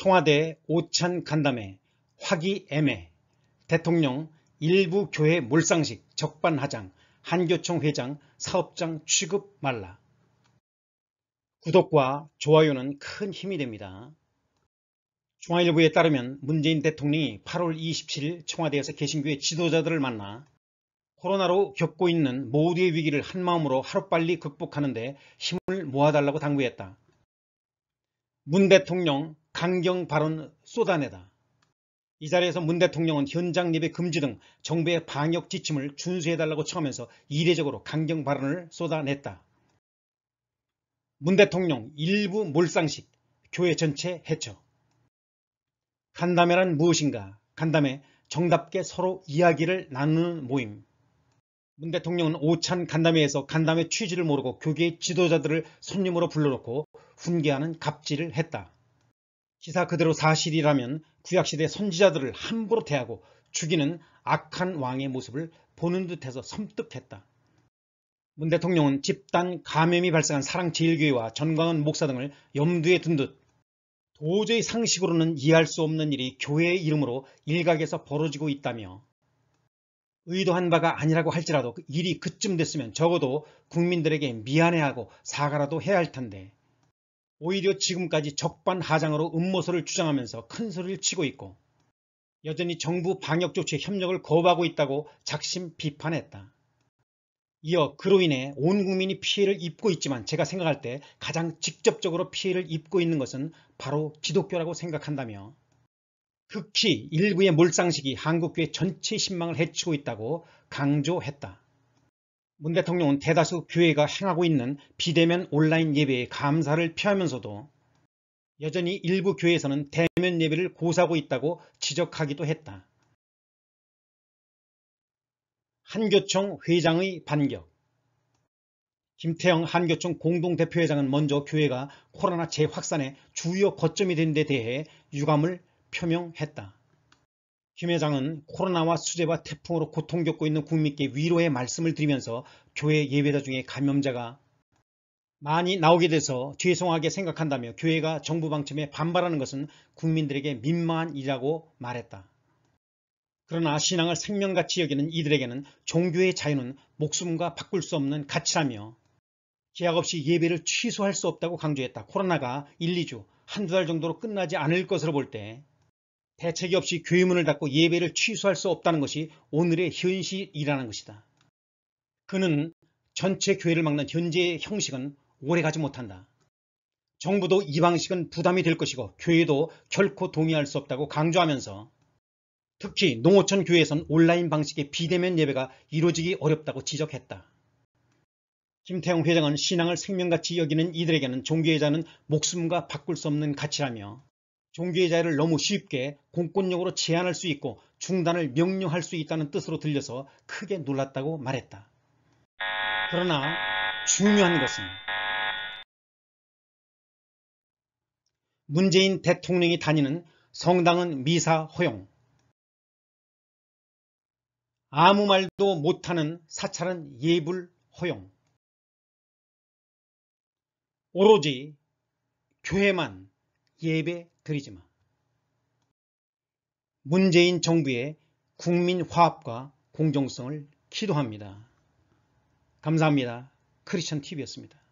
청와대 오찬 간담회 화기애매 대통령 일부 교회 몰상식 적반하장 한교총 회장 사업장 취급 말라 구독과 좋아요는 큰 힘이 됩니다. 중앙일보에 따르면 문재인 대통령이 8월 27일 청와대에서 개신교의 지도자들을 만나 코로나로 겪고 있는 모두의 위기를 한마음으로 하루빨리 극복하는데 힘을 모아달라고 당부했다. 문 대통령 강경 발언 쏟아내다. 이 자리에서 문 대통령은 현장 예배 금지 등 정부의 방역 지침을 준수해달라고 청하면서 이례적으로 강경 발언을 쏟아냈다. 문 대통령 일부 몰상식, 교회 전체 해쳐. 간담회란 무엇인가? 간담회 정답게 서로 이야기를 나누는 모임. 문 대통령은 오찬 간담회에서 간담회 취지를 모르고 교계 지도자들을 손님으로 불러놓고 훈계하는 갑질을 했다. 기사 그대로 사실이라면 구약시대 선지자들을 함부로 대하고 죽이는 악한 왕의 모습을 보는 듯해서 섬뜩했다. 문 대통령은 집단 감염이 발생한 사랑제일교회와 전광훈 목사 등을 염두에 둔 듯 도저히 상식으로는 이해할 수 없는 일이 교회의 이름으로 일각에서 벌어지고 있다며 의도한 바가 아니라고 할지라도 그 일이 그쯤 됐으면 적어도 국민들에게 미안해하고 사과라도 해야 할 텐데 오히려 지금까지 적반하장으로 음모설을 주장하면서 큰 소리를 치고 있고 여전히 정부 방역조치 협력을 거부하고 있다고 작심 비판했다. 이어 그로 인해 온 국민이 피해를 입고 있지만 제가 생각할 때 가장 직접적으로 피해를 입고 있는 것은 바로 기독교라고 생각한다며 극히 일부의 몰상식이 한국교회 전체 신망을 해치고 있다고 강조했다. 문 대통령은 대다수 교회가 행하고 있는 비대면 온라인 예배에 감사를 표하면서도 여전히 일부 교회에서는 대면 예배를 고사하고 있다고 지적하기도 했다. 한교총 회장의 반격 김태영 한교총 공동대표회장은 먼저 교회가 코로나 재확산의 주요 거점이 된 데 대해 유감을 표명했다. 김 회장은 코로나와 수재와 태풍으로 고통 겪고 있는 국민께 위로의 말씀을 드리면서 교회 예배자 중에 감염자가 많이 나오게 돼서 죄송하게 생각한다며 교회가 정부 방침에 반발하는 것은 국민들에게 민망한 일이라고 말했다. 그러나 신앙을 생명같이 여기는 이들에게는 종교의 자유는 목숨과 바꿀 수 없는 가치라며 계약 없이 예배를 취소할 수 없다고 강조했다. 코로나가 1, 2주, 한두 달 정도로 끝나지 않을 것으로 볼때 대책이 없이 교회문을 닫고 예배를 취소할 수 없다는 것이 오늘의 현실이라는 것이다. 그는 전체 교회를 막는 현재의 형식은 오래가지 못한다. 정부도 이 방식은 부담이 될 것이고 교회도 결코 동의할 수 없다고 강조하면서 특히 농어촌 교회에선 온라인 방식의 비대면 예배가 이루어지기 어렵다고 지적했다. 김태형 회장은 신앙을 생명같이 여기는 이들에게는 종교의 자는 목숨과 바꿀 수 없는 가치라며 종교의 자유를 너무 쉽게 공권력으로 제한할 수 있고 중단을 명령할 수 있다는 뜻으로 들려서 크게 놀랐다고 말했다. 그러나 중요한 것은 문재인 대통령이 다니는 성당은 미사 허용, 아무 말도 못하는 사찰은 예불 허용, 오로지 교회만 예배 들이지만 문재인 정부의 국민 화합과 공정성을 기도합니다. 감사합니다. 크리스천 TV였습니다.